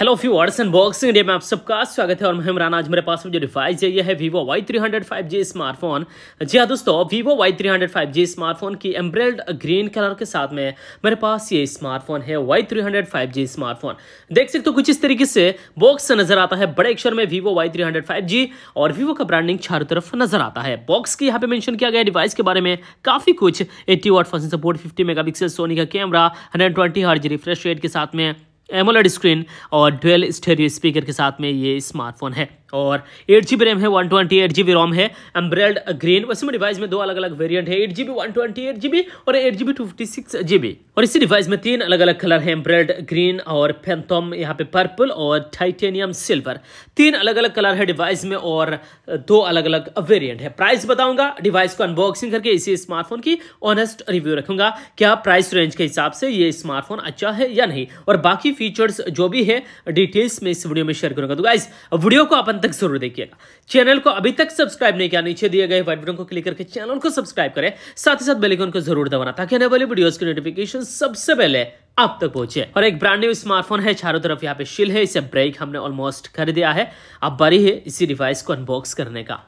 hello and boxing day में आप सबका स्वागत है और मैं इमरान आज मेरे पास जो डिवाइस है यह है Vivo Y three hundred five G smartphone जी हाँ दोस्तों Vivo Y three hundred five G smartphone की एम्ब्रेल्ड ग्रीन कलर के साथ में मेरे पास ये स्मार्टफोन है Y three hundred five G smartphone देख सकते हो तो कुछ इस तरीके से बॉक्स नजर आता है बड़े अक्षर में Vivo Y three hundred five G और वीवो का ब्रांडिंग चारों तरफ नजर आता है बॉक्स की यहाँ पे मैंशन किया गया डिवाइस के बारे में काफी कुछ eighty watt function support fifty mega Sony का camera hundred twenty refresh rate के साथ में एमोलेड स्क्रीन और डुअल स्टेरियो स्पीकर के साथ में ये स्मार्टफोन है और एट जी बी रैम है one twenty eight G B ROM है एम्ब्रेल्ड ग्रीन वैसे में डिवाइस में दो अलग अलग वेरिएंट है eight G B one twenty eight G B और eight G B two fifty six G B और इसी डिवाइस में तीन अलग अलग कलर है एम्ब्रेल्ड ग्रीन और फैंथम यहाँ पे पर्पल और टाइटेनियम सिल्वर तीन अलग अलग कलर है डिवाइस में और दो अलग अलग वेरियंट है प्राइस बताऊंगा डिवाइस को अनबॉक्सिंग करके इसी स्मार्टफोन की ऑनेस्ट रिव्यू रखूंगा क्या प्राइस रेंज के हिसाब से ये स्मार्टफोन अच्छा है या नहीं और बाकी फीचर्स जो भी है डिटेल्स में इस वीडियो में शेयर करूंगा तो गाइज वीडियो को अपन तक जरूर देखिएगा चैनल को अभी तक सब्सक्राइब नहीं किया नीचे दिए गए व्हाइट बटन को क्लिक करके चैनल को सब्सक्राइब करें साथ ही साथ बेलिकॉन को जरूर दबाना ताकि आने वाली वीडियोज की नोटिफिकेशन सबसे पहले आप तक पहुंचे और एक ब्रांड न्यू स्मार्टफोन है चारों तरफ यहाँ पे शिल है इसे ब्रेक हमने ऑलमोस्ट कर दिया है अब बारी है इसी डिवाइस को अनबॉक्स करने का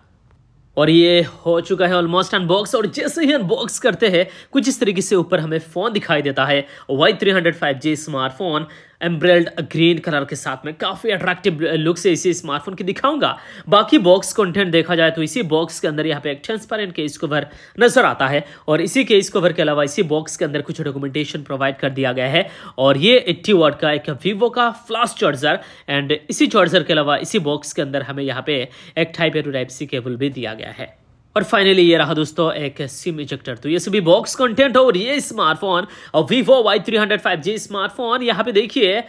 और ये हो चुका है ऑलमोस्ट अनबॉक्स और जैसे ही अनबॉक्स करते हैं कुछ इस तरीके से ऊपर हमें फ़ोन दिखाई देता है Y three hundred five G smartphone emerald green colour के साथ में काफ़ी अट्रैक्टिव लुक से इसी स्मार्टफोन की दिखाऊंगा बाकी बॉक्स कंटेंट देखा जाए तो इसी बॉक्स के अंदर यहाँ पे एक ट्रांसपेरेंट केस कवर नजर आता है और इसी केस कवर के अलावा इसी बॉक्स के अंदर कुछ डॉक्यूमेंटेशन प्रोवाइड कर दिया गया है और ये एट्टी वाट का एक वीवो का फ्लास चार्जर एंड इसी चार्जर के अलावा इसी बॉक्स के अंदर हमें यहाँ पे एक type A to type C cable भी दिया गया है और फाइनली ये रहा दोस्तों एक सिम इजेक्टर तो ये सभी बॉक्स कंटेंट और ये स्मार्टफोन और Vivo Y three hundred five G smartphone यहाँ पे देखिए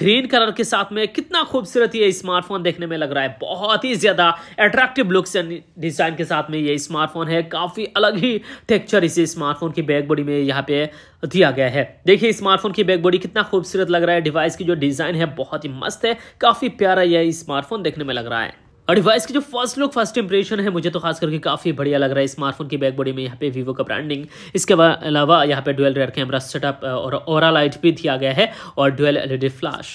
ग्रीन कलर के साथ में कितना खूबसूरत ये स्मार्टफोन देखने में लग रहा है बहुत ही ज्यादा अट्रैक्टिव लुक्स एंड डिजाइन के साथ में ये स्मार्टफोन है काफी अलग ही टेक्चर इसे स्मार्टफोन की बैक बॉडी में यहाँ पे दिया गया है देखिए स्मार्टफोन की बैक बॉडी कितना खूबसूरत लग रहा है डिवाइस की जो डिजाइन है बहुत ही मस्त है काफी प्यारा यह स्मार्टफोन देखने में लग रहा है और डिवाइस की जो फर्स्ट लुक फर्स्ट इंप्रेशन है मुझे तो खास करके काफ़ी बढ़िया लग रहा है स्मार्टफोन की बैक बॉडी में यहाँ पे वीवो का ब्रांडिंग इसके अलावा यहाँ पे डुअल रेयर कैमरा सेटअप और ओरा लाइट भी दिया गया है और dual LED flash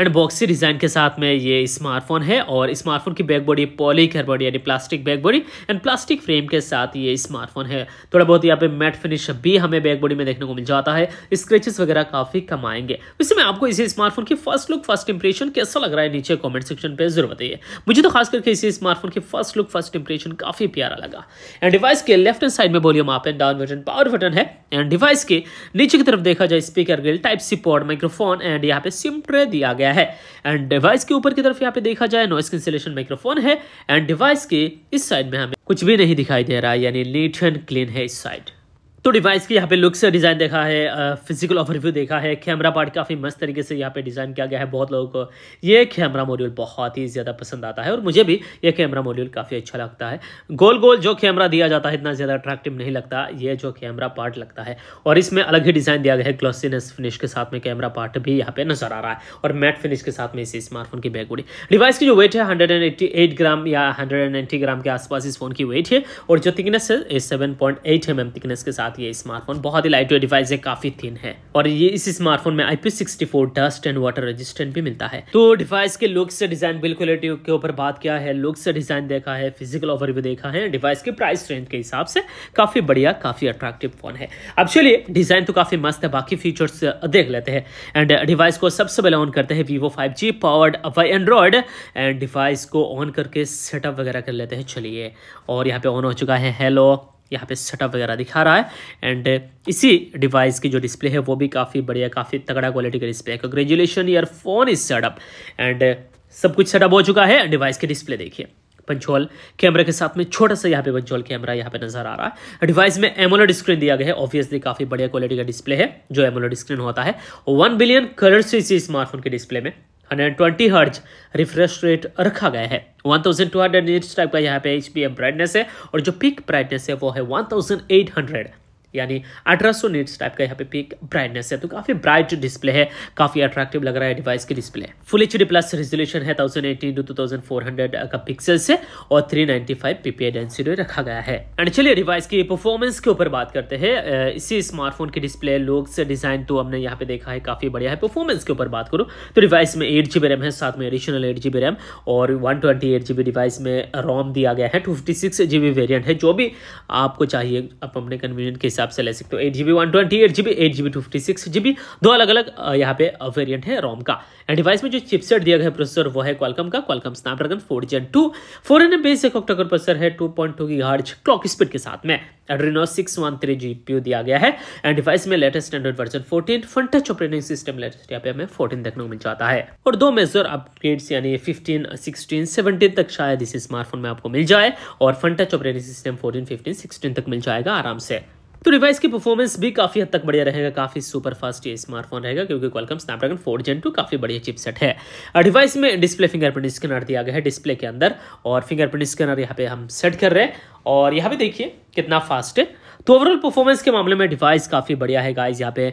and boxy design के साथ में ये स्मार्टफोन है और स्मार्टफोन की बैक बॉडी पॉली बॉडी यानी plastic back body and plastic frame के साथ ये स्मार्टफोन है थोड़ा बहुत यहाँ पे मैट फिनिश भी हमें बैक बॉडी में देखने को मिल जाता है स्क्रेचेस वगैरह काफ़ी कम आएंगे इसमें आपको इसी स्मार्टफोन की फर्स्ट लुक फर्स्ट इंप्रेशन कैसा लग रहा है नीचे कॉमेंट सेक्शन पर जरूर बताइए मुझे तो खास करके इसी स्मार्टफोन की फर्स्ट लुक फर्स्ट इंप्रेशन काफ़ी प्यारा लगा एंड डिवाइस के लेफ्ट हैंड साइड में बोलियो up and down button power button है एंड डिवाइस के नीचे की तरफ देखा जाए speaker grille type C port microphone and यहाँ पे सिम ट्रे दिया गया गया है एंड डिवाइस के ऊपर की तरफ यहाँ पे देखा जाए नॉइस कैंसिलेशन माइक्रोफोन है एंड डिवाइस के इस साइड में हमें कुछ भी नहीं दिखाई दे रहा है यानी नीट एंड क्लीन है इस साइड तो डिवाइस की यहाँ पे लुक्स डिज़ाइन देखा है फिजिकल ओवरव्यू देखा है कैमरा पार्ट काफ़ी मस्त तरीके से यहाँ पे डिज़ाइन किया गया है बहुत लोगों को ये कैमरा मॉड्यूल बहुत ही ज़्यादा पसंद आता है और मुझे भी ये कैमरा मॉड्यूल काफ़ी अच्छा लगता है गोल गोल जो कैमरा दिया जाता है इतना ज़्यादा अट्रैक्टिव नहीं लगता ये जो कैमरा पार्ट लगता है और इसमें अलग ही डिज़ाइन दिया गया है ग्लॉसिनस फिनिश के साथ में कैमरा पार्ट भी यहाँ पे नज़र आ रहा है और मैट फिनिश के साथ में इस स्मार्टफोन की बैग उड़ी डिवाइस की जो वेट है हंड्रेड ग्राम या हंड्रेड ग्राम के आसपास इस फोन की वेट है और जो थिकनेस है seven point eight M thickness के साथ साथ ये स्मार्टफोन बहुत ही लाइट डिवाइस है काफी थिन है और ये इस स्मार्टफोन में IP sixty four dust and water resistant भी मिलता है तो डिवाइस के लुक से डिजाइन बिल्कुल के ऊपर बात किया है लुक से डिजाइन देखा है फिजिकल ऑफर भी देखा है डिवाइस के प्राइस रेंज के हिसाब से काफी बढ़िया काफी अट्रैक्टिव फोन है अब चलिए डिजाइन तो काफी मस्त है बाकी फीचर्स देख लेते हैं एंड डिवाइस को सबसे पहले ऑन करते हैं Vivo five G powered by Android and device को ऑन करके सेटअप वगैरह कर लेते हैं चलिए और यहाँ पे ऑन हो चुका है हेलो यहाँ पे सेटअप वगैरह दिखा रहा है एंड uh, इसी डिवाइस की जो डिस्प्ले है वो भी काफ़ी बढ़िया काफ़ी तगड़ा क्वालिटी का डिस्प्ले है congratulation your phone is setup and सब कुछ सेटअप हो चुका है डिवाइस के डिस्प्ले देखिए पंचोल कैमरा के साथ में छोटा सा यहाँ पे पंचोल कैमरा यहाँ पे नजर आ रहा है डिवाइस में एमोलेड स्क्रीन दिया गया है ऑब्वियसली काफी बढ़िया क्वालिटी का डिस्प्ले है जो एमोलेड स्क्रीन होता है वन बिलियन कलर्स इसी स्मार्टफोन के डिस्प्ले में અને 20 Hz રિફ્રેશ રેટ અરખા ગયા હે 1200 નીટસ ટાઈપ કા યહા પે एचपीए બ્રાઇટનેસ હે ઓર જો પિક બ્રાઇટનેસ હે વો હે 1800 यानी अठारह सौ नीट्स टाइप का यहाँ पे पिक ब्राइटनेस है तो काफी ब्राइट डिस्प्ले है काफी अट्रैक्टिव लग रहा है डिवाइस की display full H plus resolution है thousand eighteen to two thousand four hundred का पिक्सल से और three ninety five PPI density रखा गया है एंड चलिए डिवाइस की परफॉर्मेंस के ऊपर बात करते हैं इसी स्मार्टफोन की डिस्प्ले लोग डिजाइन तो हमने यहाँ पे देखा है काफी बढ़िया है परफॉर्मेंस के ऊपर बात करूँ तो डिवाइस में एट जी रैम है साथ में एडिशनल एट जी रैम और one twenty eight G device में रोम दिया गया है two fifty six G variant है जो भी आपको चाहिए आप अपने कन्वीनियंट के हिसाब से ले सकते हो eight G B one twenty eight G B eight G B two fifty six G B दो अलग अलग यहाँ पे वेरिएंट है रोम का एंड डिवाइस में जो चिपसेट दिया गया है प्रोसेसर वो है क्वालकम का Qualcomm Snapdragon four Gen two four hundred base एक ऑक्टाकोर प्रोसेसर है two point two gigahertz clock speed के साथ में Adreno six one three G P दिया गया है एंड डिवाइस में latest standard version fourteen Funtouch operating system latest यहाँ पे हमें फोर्टीन देखने को मिल जाता है और दो मेजर अपग्रेड्स यानी फिफ्टीन सिक्सटीन सेवनटीन तक शायद इस स्मार्टफोन में आपको मिल जाए और Funtouch operating system fourteen fifteen sixteen तक मिल जाएगा आराम से तो डिवाइस की परफॉर्मेंस भी काफ़ी हद तक बढ़िया रहेगा काफ़ी सुपर फास्ट ये स्मार्टफोन रहेगा क्योंकि Qualcomm Snapdragon four Gen two काफ़ी बढ़िया चिपसेट है डिवाइस में डिस्प्ले फिंगरप्रिंट स्कैनर दिया गया है डिस्प्ले के अंदर और फिंगरप्रिंट स्कैनर यहाँ पे हम सेट कर रहे हैं और यहाँ पे देखिए कितना फास्ट है तो ओवरऑल परफॉर्मेंस के मामले में डिवाइस काफ़ी बढ़िया है गाइज यहाँ पे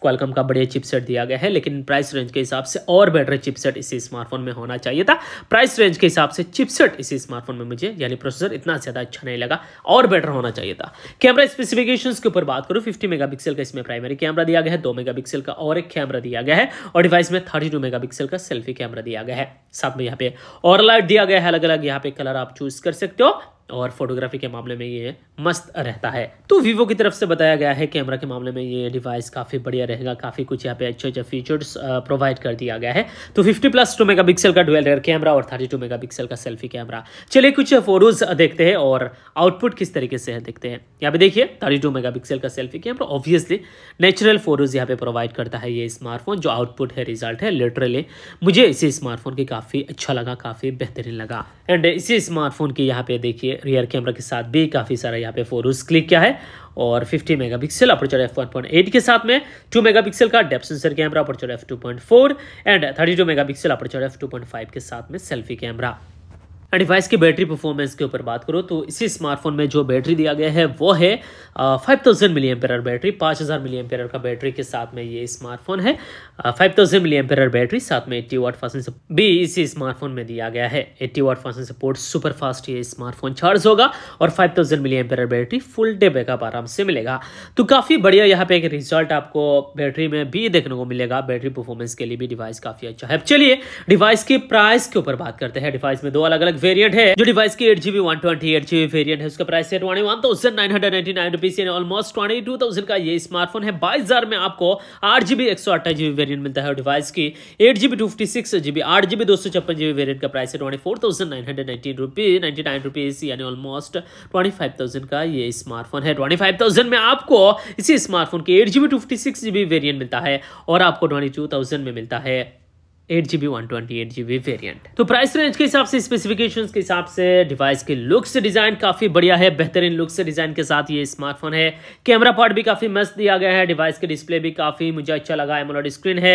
क्वालकम का बढ़िया चिपसेट दिया गया है लेकिन प्राइस रेंज के हिसाब से और बेटर चिपसेट इसी स्मार्टफोन में होना चाहिए था प्राइस रेंज के हिसाब से चिपसेट इसी स्मार्टफोन में मुझे यानी प्रोसेसर इतना ज़्यादा अच्छा नहीं लगा और बेटर होना चाहिए था कैमरा स्पेसिफिकेशन के ऊपर बात करूँ फिफ्टी मेगा का इसमें प्राइमरी कैमरा दिया गया है दो मेगा का और एक कैमरा दिया गया है और डिवाइस में थर्टी टू मेगा का सेल्फी कैमरा दिया गया है साथ में यहाँ पे और लाइट दिया गया है अलग अलग यहाँ पे कलर आप चूज कर सकते हो और फोटोग्राफी के मामले में ये मस्त रहता है तो वीवो की तरफ से बताया गया है कैमरा के मामले में ये डिवाइस काफ़ी बढ़िया रहेगा काफ़ी कुछ यहाँ पे अच्छे अच्छे फीचर्स प्रोवाइड कर दिया गया है तो 50 प्लस टू मेगा पिक्सल का डुअल रेयर कैमरा और 32 मेगा पिक्सल का सेल्फी कैमरा चलिए कुछ फोटोज़ देखते हैं और आउटपुट किस तरीके से है देखते हैं यहाँ पे देखिए थर्टी टू मेगा पिक्सल का selfie camera obviously natural photos यहाँ पे प्रोवाइड करता है ये स्मार्टफोन जो आउटपुट है रिजल्ट है लिटरली मुझे इसी स्मार्टफोन की काफ़ी अच्छा लगा काफ़ी बेहतरीन लगा एंड इसी स्मार्टफोन की यहाँ पे देखिए रियर कैमरा के साथ भी काफ़ी सारा यहाँ पे फोरूस क्लिक किया है और 50 मेगापिक्सल अपर्चर एफ वन के साथ में 2 मेगापिक्सल का depth sensor camera aperture F two and 32 megapixel aperture F two के साथ में सेल्फी कैमरा और डिवाइस की बैटरी परफॉर्मेंस के ऊपर बात करो तो इसी स्मार्टफोन में जो बैटरी दिया गया है वो है five thousand milliampere battery पाँच हज़ार मिली एम्पेयर का बैटरी के साथ में ये स्मार्टफोन है five thousand milliampere battery साथ में एट्टी वाट फास्ट भी इसी स्मार्टफोन में दिया गया है eighty watt fast support super fast ये स्मार्टफोन चार्ज होगा और five thousand battery full day backup आराम से मिलेगा तो काफ़ी बढ़िया यहाँ पर एक रिजल्ट आपको बैटरी में भी देखने को मिलेगा बैटरी परफॉर्मेंस के लिए भी डिवाइस काफ़ी अच्छा है चलिए डिवाइस के प्राइस के ऊपर बात करते हैं डिवाइस में दो अलग अलग वेरियंट है जो डिवाइस की eight GB one twenty eight GB variant है उसका प्राइस है twenty one thousand nine hundred ninety nine rupees almost twenty two thousand का ये स्मार्टफोन है बाईस हजार में आपको आठ जीबी एक सौ अट्ठाईस जीबी वेरियंट मिलता है डिवाइस की eight GB two fifty six GB आठ जीबी दो सौ छप्पन जीबी वेरियंट का प्राइस है twenty four thousand nine hundred nineteen rupees ninety nine rupees यानी ऑलमोस्ट ट्वेंटी फाइव थाउजेंड का ये स्मार्टफोन है ट्वेंटी फाइव थाउजेंड में आपको इसी स्मार्टफोन के eight GB two fifty six GB variant मिलता है और आपको ट्वेंटी टू थाउजेंड में मिलता है eight GB one twenty eight GB variant तो प्राइस रेंज के हिसाब से स्पेसिफिकेशंस के हिसाब से डिवाइस के लुक्स डिजाइन काफी बढ़िया है बेहतरीन लुक्स डिजाइन के साथ ये स्मार्टफोन है कैमरा पार्ट भी काफी मस्त दिया गया है डिवाइस के डिस्प्ले भी काफी मुझे अच्छा लगा एमोलॉड स्क्रीन है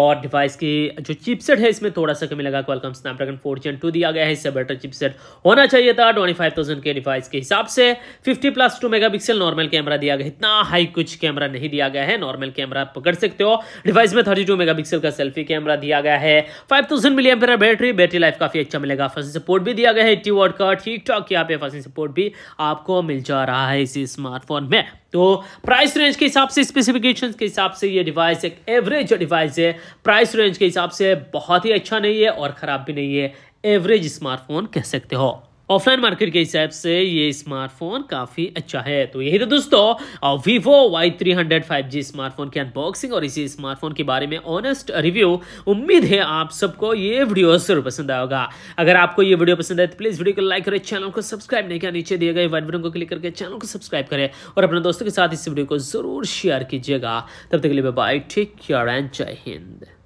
और डिवाइस की जो चिपसेट है इसमें थोड़ा सा कमी लगा Qualcomm Snapdragon four Gen two दिया गया है इससे बेटर चिपसेट होना चाहिए था ट्वेंटी फाइव थाउजेंड के डिवाइस के हिसाब से fifty plus two megapixel normal camera दिया गया इतना हाई कुछ कैमरा नहीं दिया गया है नॉर्मल कैमरा पकड़ सकते हो डिवाइस में थर्टी टू मेगा पिक्सल का सेल्फी कैमरा दिया गया गया है five thousand milliampere battery battery life काफी अच्छा मिलेगा फसल सपोर्ट भी दिया गया है एट्टी वॉट का ठीक ठाक यहाँ पे फसल सपोर्ट भी आपको मिल जा रहा है इसी स्मार्टफोन में तो प्राइस रेंज के हिसाब से स्पेसिफिकेशंस के हिसाब से ये डिवाइस एक एवरेज डिवाइस है प्राइस रेंज के हिसाब से बहुत ही अच्छा नहीं है और ख़राब भी नहीं है एवरेज स्मार्टफोन कह सकते हो ऑफलाइन मार्केट के हिसाब से ये स्मार्टफोन काफी अच्छा है तो यही था तो दोस्तों Vivo Y three hundred five G smartphone की अनबॉक्सिंग और इसी स्मार्टफोन के बारे में ऑनेस्ट रिव्यू उम्मीद है आप सबको ये वीडियो जरूर पसंद आएगा अगर आपको ये वीडियो पसंद आए तो प्लीज वीडियो को लाइक करें चैनल को सब्सक्राइब नहीं किया नीचे दिए गए वन बटन को क्लिक करके चैनल को सब्सक्राइब करें और अपने दोस्तों के साथ इस वीडियो को जरूर शेयर कीजिएगा तब तक के लिए बाय टेक केयर एंड जय हिंद